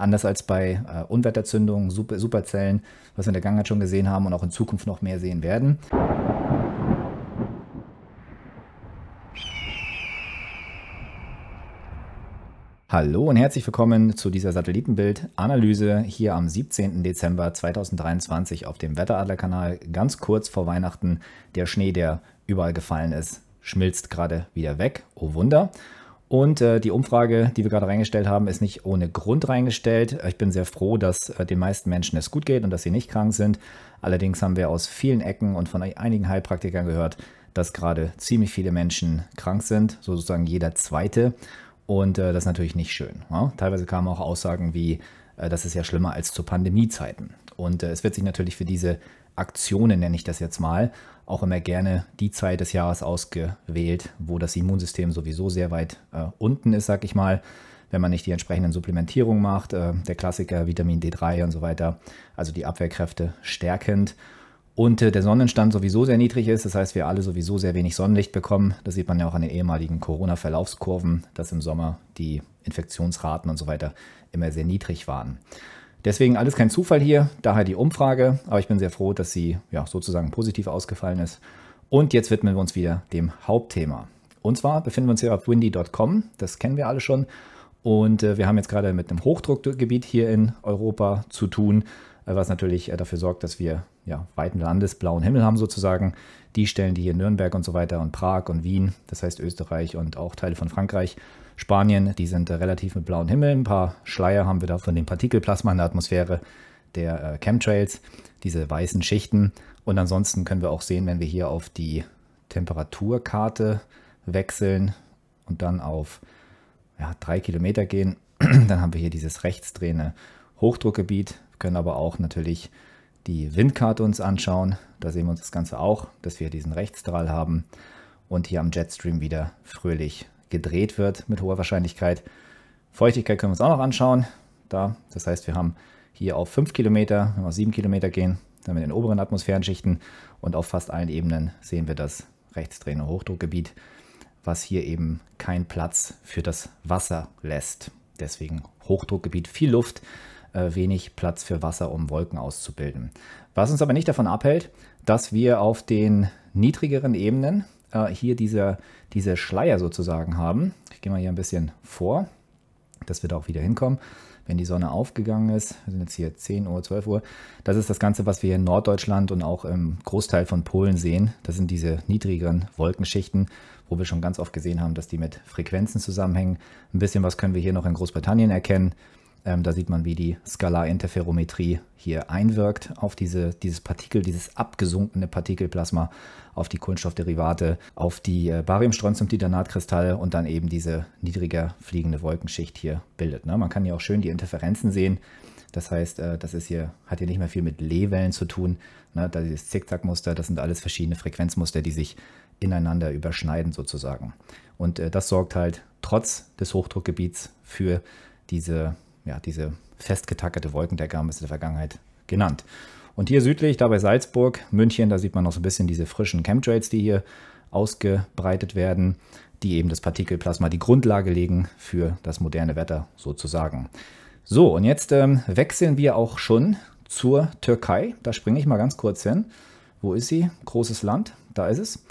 Anders als bei äh, Unwetterzündungen, Super Superzellen, was wir in der Gangart schon gesehen haben und auch in Zukunft noch mehr sehen werden. Hallo und herzlich willkommen zu dieser Satellitenbildanalyse hier am 17. Dezember 2023 auf dem Wetteradlerkanal. Ganz kurz vor Weihnachten. Der Schnee, der überall gefallen ist, schmilzt gerade wieder weg. Oh Wunder. Und äh, die Umfrage, die wir gerade reingestellt haben, ist nicht ohne Grund reingestellt. Ich bin sehr froh, dass äh, den meisten Menschen es gut geht und dass sie nicht krank sind. Allerdings haben wir aus vielen Ecken und von e-, einigen Heilpraktikern gehört, dass gerade ziemlich viele Menschen krank sind, sozusagen jeder zweite. Und äh, das ist natürlich nicht schön. Ja? Ne? Teilweise kamen auch Aussagen wie, äh, das ist ja schlimmer als zu Pandemiezeiten. Und äh, es wird sich natürlich für diese Aktionen, nenne ich das jetzt mal, auch immer gerne die Zeit des Jahres ausgewählt, wo das Immunsystem sowieso sehr weit äh, unten ist, sag ich mal, wenn man nicht die entsprechenden Supplementierungen macht, äh, der Klassiker Vitamin D3 und so weiter, also die Abwehrkräfte stärkend. Und äh, der Sonnenstand sowieso sehr niedrig ist, das heißt, wir alle sowieso sehr wenig Sonnenlicht bekommen. Das sieht man ja auch an den ehemaligen Corona-Verlaufskurven, dass im Sommer die Infektionsraten und so weiter immer sehr niedrig waren. Deswegen alles kein Zufall hier, daher die Umfrage. Aber ich bin sehr froh, dass sie ja, sozusagen positiv ausgefallen ist. Und jetzt widmen wir uns wieder dem Hauptthema. Und zwar befinden wir uns hier auf windy.com, das kennen wir alle schon. Und äh, wir haben jetzt gerade mit einem Hochdruckgebiet hier in Europa zu tun, äh, was natürlich äh, dafür sorgt, dass wir ja, weiten landesblauen Himmel haben sozusagen. Die Stellen, die hier Nürnberg und so weiter und Prag und Wien, das heißt Österreich und auch Teile von Frankreich, Spanien, die sind äh, relativ mit blauem Himmel. Ein paar Schleier haben wir da von dem Partikelplasma in der Atmosphäre der äh, Chemtrails, diese weißen Schichten. Und ansonsten können wir auch sehen, wenn wir hier auf die Temperaturkarte wechseln und dann auf ja, drei Kilometer gehen, dann haben wir hier dieses rechtsdrehende Hochdruckgebiet. Wir können aber auch natürlich die Windkarte uns anschauen. Da sehen wir uns das Ganze auch, dass wir diesen Rechtsstrahl haben und hier am Jetstream wieder fröhlich gedreht wird mit hoher Wahrscheinlichkeit. Feuchtigkeit können wir uns auch noch anschauen. Da, das heißt, wir haben hier auf 5 Kilometer, wenn wir 7 Kilometer gehen, dann mit den oberen Atmosphärenschichten und auf fast allen Ebenen sehen wir das rechtsdrehende Hochdruckgebiet, was hier eben keinen Platz für das Wasser lässt. Deswegen Hochdruckgebiet, viel Luft, äh, wenig Platz für Wasser, um Wolken auszubilden. Was uns aber nicht davon abhält, dass wir auf den niedrigeren Ebenen äh, hier diese, diese Schleier sozusagen haben. Ich gehe mal hier ein bisschen vor, dass wir da auch wieder hinkommen. Wenn die Sonne aufgegangen ist, wir sind jetzt hier 10 Uhr, 12 Uhr, das ist das Ganze, was wir hier in Norddeutschland und auch im Großteil von Polen sehen. Das sind diese niedrigeren Wolkenschichten, wo wir schon ganz oft gesehen haben, dass die mit Frequenzen zusammenhängen. Ein bisschen was können wir hier noch in Großbritannien erkennen. Ähm, da sieht man, wie die Skalarinterferometrie hier einwirkt auf diese, dieses Partikel, dieses abgesunkene Partikelplasma, auf die Kohlenstoffderivate, auf die äh, barium strontium und dann eben diese niedriger fliegende Wolkenschicht hier bildet. Ne? Man kann hier auch schön die Interferenzen sehen. Das heißt, äh, das ist hier, hat hier nicht mehr viel mit Lehwellen zu tun. Ne? Da dieses Zickzackmuster, das sind alles verschiedene Frequenzmuster, die sich ineinander überschneiden sozusagen. Und äh, das sorgt halt trotz des Hochdruckgebiets für diese ja, diese festgetackerte Wolkendecke haben wir es in der Vergangenheit genannt. Und hier südlich, da bei Salzburg, München, da sieht man noch so ein bisschen diese frischen Chemtrails, die hier ausgebreitet werden, die eben das Partikelplasma die Grundlage legen für das moderne Wetter sozusagen. So, und jetzt ähm, wechseln wir auch schon zur Türkei. Da springe ich mal ganz kurz hin. Wo ist sie? Großes Land, da ist es.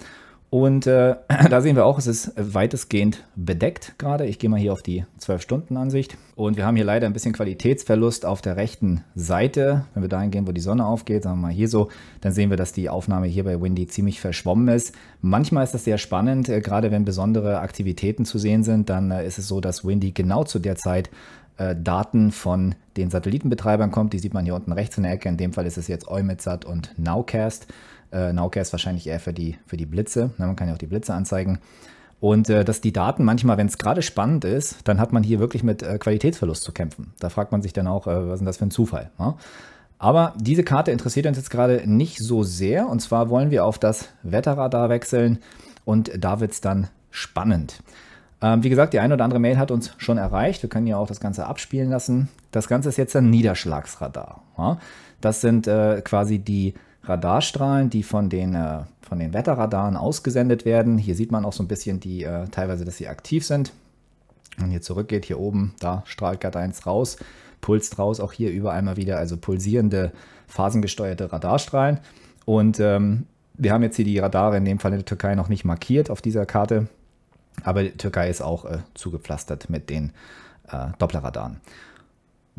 Und äh, da sehen wir auch, es ist weitestgehend bedeckt gerade. Ich gehe mal hier auf die 12-Stunden-Ansicht. Und wir haben hier leider ein bisschen Qualitätsverlust auf der rechten Seite. Wenn wir dahin gehen, wo die Sonne aufgeht, sagen wir mal hier so, dann sehen wir, dass die Aufnahme hier bei Windy ziemlich verschwommen ist. Manchmal ist das sehr spannend, äh, gerade wenn besondere Aktivitäten zu sehen sind, dann äh, ist es so, dass Windy genau zu der Zeit äh, Daten von den Satellitenbetreibern kommt. Die sieht man hier unten rechts in der Ecke. In dem Fall ist es jetzt Eumetsat und Nowcast. Äh, Nauka ist wahrscheinlich eher für die, für die Blitze. Na, ne? man kann ja auch die Blitze anzeigen. Und äh, dass die Daten manchmal, wenn es gerade spannend ist, dann hat man hier wirklich mit äh, Qualitätsverlust zu kämpfen. Da fragt man sich dann auch, äh, was ist denn das für ein Zufall? Ne? Aber diese Karte interessiert uns jetzt gerade nicht so sehr. Und zwar wollen wir auf das Wetterradar wechseln und da wird es dann spannend. Ähm, wie gesagt, die eine oder andere Mail hat uns schon erreicht. Wir können ja auch das Ganze abspielen lassen. Das Ganze ist jetzt ein Niederschlagsradar. Ne? Das sind äh, quasi die Radarstrahlen, die von den, äh, von den Wetterradaren ausgesendet werden. Hier sieht man auch so ein bisschen die, äh, teilweise, dass sie aktiv sind. Und hier zurückgeht, hier oben, da strahlt gerade eins raus, pulst raus, auch hier über einmal wieder, also pulsierende, phasengesteuerte Radarstrahlen. Und ähm, wir haben jetzt hier die Radare in dem Fall in der Türkei noch nicht markiert auf dieser Karte, aber die Türkei ist auch äh, zugepflastert mit den äh, Dopplerradaren.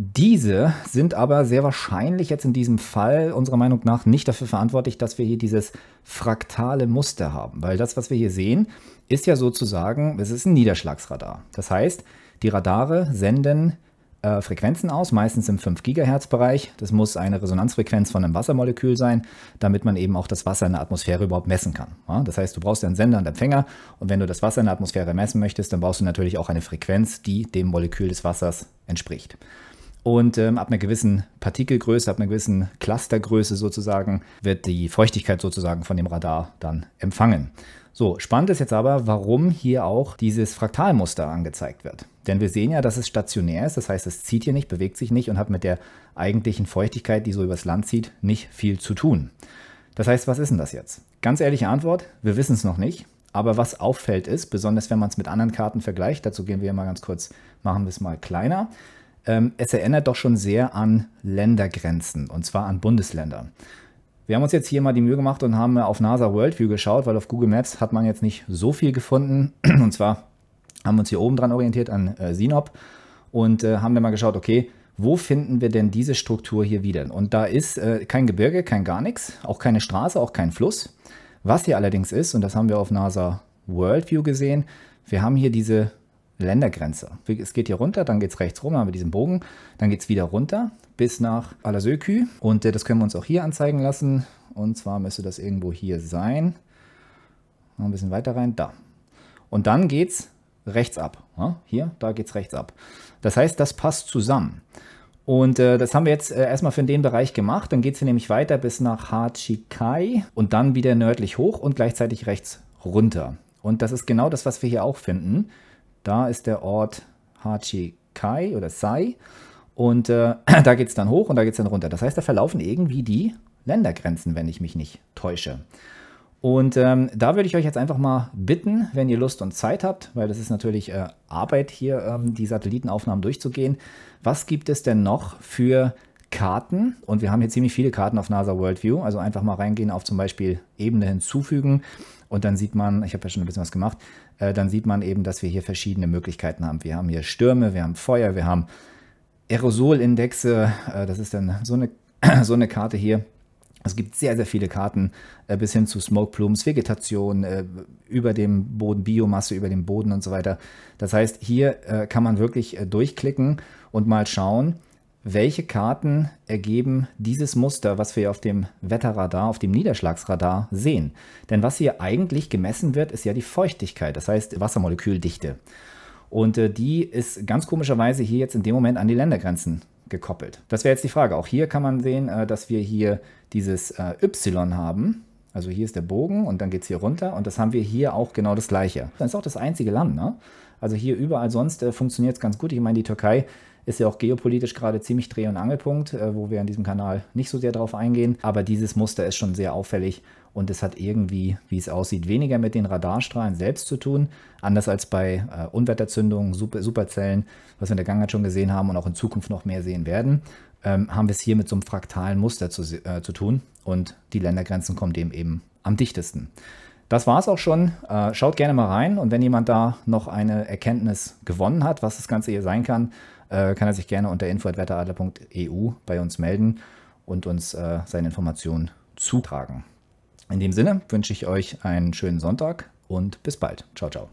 Diese sind aber sehr wahrscheinlich jetzt in diesem Fall unserer Meinung nach nicht dafür verantwortlich, dass wir hier dieses fraktale Muster haben. Weil das, was wir hier sehen, ist ja sozusagen, es ist ein Niederschlagsradar. Das heißt, die Radare senden äh, Frequenzen aus, meistens im 5 ghz bereich Das muss eine Resonanzfrequenz von einem Wassermolekül sein, damit man eben auch das Wasser in der Atmosphäre überhaupt messen kann. Ja? Das heißt, du brauchst einen Sender und Empfänger und wenn du das Wasser in der Atmosphäre messen möchtest, dann brauchst du natürlich auch eine Frequenz, die dem Molekül des Wassers entspricht. Und ähm, ab einer gewissen Partikelgröße, ab einer gewissen Clustergröße sozusagen, wird die Feuchtigkeit sozusagen von dem Radar dann empfangen. So, spannend ist jetzt aber, warum hier auch dieses Fraktalmuster angezeigt wird. Denn wir sehen ja, dass es stationär ist, das heißt, es zieht hier nicht, bewegt sich nicht und hat mit der eigentlichen Feuchtigkeit, die so übers Land zieht, nicht viel zu tun. Das heißt, was ist denn das jetzt? Ganz ehrliche Antwort, wir wissen es noch nicht. Aber was auffällt ist, besonders wenn man es mit anderen Karten vergleicht, dazu gehen wir mal ganz kurz, machen wir es mal kleiner, ähm, es erinnert doch schon sehr an Ländergrenzen und zwar an Bundesländer. Wir haben uns jetzt hier mal die Mühe gemacht und haben auf NASA Worldview geschaut, weil auf Google Maps hat man jetzt nicht so viel gefunden. Und zwar haben wir uns hier oben dran orientiert an äh, Sinop und äh, haben dann mal geschaut, okay, wo finden wir denn diese Struktur hier wieder? Und da ist äh, kein Gebirge, kein gar nichts, auch keine Straße, auch kein Fluss. Was hier allerdings ist, und das haben wir auf NASA Worldview gesehen, wir haben hier diese Ländergrenze. Es geht hier runter, dann geht es rechts rum, haben wir diesen Bogen, dann geht es wieder runter bis nach Alasökü und äh, das können wir uns auch hier anzeigen lassen und zwar müsste das irgendwo hier sein. Noch ein bisschen weiter rein, da. Und dann geht es rechts ab. hier, da geht es rechts ab. Das heißt, das passt zusammen. Und äh, das haben wir jetzt äh, erstmal für den Bereich gemacht. Dann geht es hier nämlich weiter bis nach Hachikai und dann wieder nördlich hoch und gleichzeitig rechts runter. Und das ist genau das, was wir hier auch finden. Da ist der Ort Hachikai oder Sai. Und äh, da geht es dann hoch und da geht es dann runter. Das heißt, da verlaufen irgendwie die Ländergrenzen, wenn ich mich nicht täusche. Und ähm, da würde ich euch jetzt einfach mal bitten, wenn ihr Lust und Zeit habt, weil das ist natürlich äh, Arbeit hier, ähm, die Satellitenaufnahmen durchzugehen. Was gibt es denn noch für Karten und wir haben hier ziemlich viele Karten auf NASA Worldview. Also einfach mal reingehen auf zum Beispiel Ebene hinzufügen und dann sieht man, ich habe ja schon ein bisschen was gemacht, äh, dann sieht man eben, dass wir hier verschiedene Möglichkeiten haben. Wir haben hier Stürme, wir haben Feuer, wir haben Aerosolindexe, äh, das ist dann so eine, so eine Karte hier. Es gibt sehr, sehr viele Karten äh, bis hin zu Smoke Plumes, Vegetation, äh, über dem Boden, Biomasse über dem Boden und so weiter. Das heißt, hier äh, kann man wirklich äh, durchklicken und mal schauen, welche Karten ergeben dieses Muster, was wir auf dem Wetterradar, auf dem Niederschlagsradar sehen? Denn was hier eigentlich gemessen wird, ist ja die Feuchtigkeit, das heißt Wassermoleküldichte. Und äh, die ist ganz komischerweise hier jetzt in dem Moment an die Ländergrenzen gekoppelt. Das wäre jetzt die Frage. Auch hier kann man sehen, äh, dass wir hier dieses äh, Y haben. Also hier ist der Bogen und dann geht es hier runter und das haben wir hier auch genau das gleiche. Das ist auch das einzige Land, ne? Also hier überall sonst funktioniert es ganz gut. Ich meine, die Türkei ist ja auch geopolitisch gerade ziemlich Dreh- und Angelpunkt, äh, wo wir an diesem Kanal nicht so sehr drauf eingehen. Aber dieses Muster ist schon sehr auffällig und es hat irgendwie, wie es aussieht, weniger mit den Radarstrahlen selbst zu tun, anders als bei äh, Unwetterzündungen, Super Superzellen, was wir in der Gangart schon gesehen haben und auch in Zukunft noch mehr sehen werden, ähm, haben wir es hier mit so einem fraktalen Muster zu, äh, zu tun und die Ländergrenzen kommen dem eben am dichtesten. Das war es auch schon. Äh, schaut gerne mal rein und wenn jemand da noch eine Erkenntnis gewonnen hat, was das Ganze hier sein kann, äh, kann er sich gerne unter info.wetteradler.eu bei uns melden und uns äh, seine Informationen zutragen. In dem Sinne wünsche ich euch einen schönen Sonntag und bis bald. Ciao, ciao.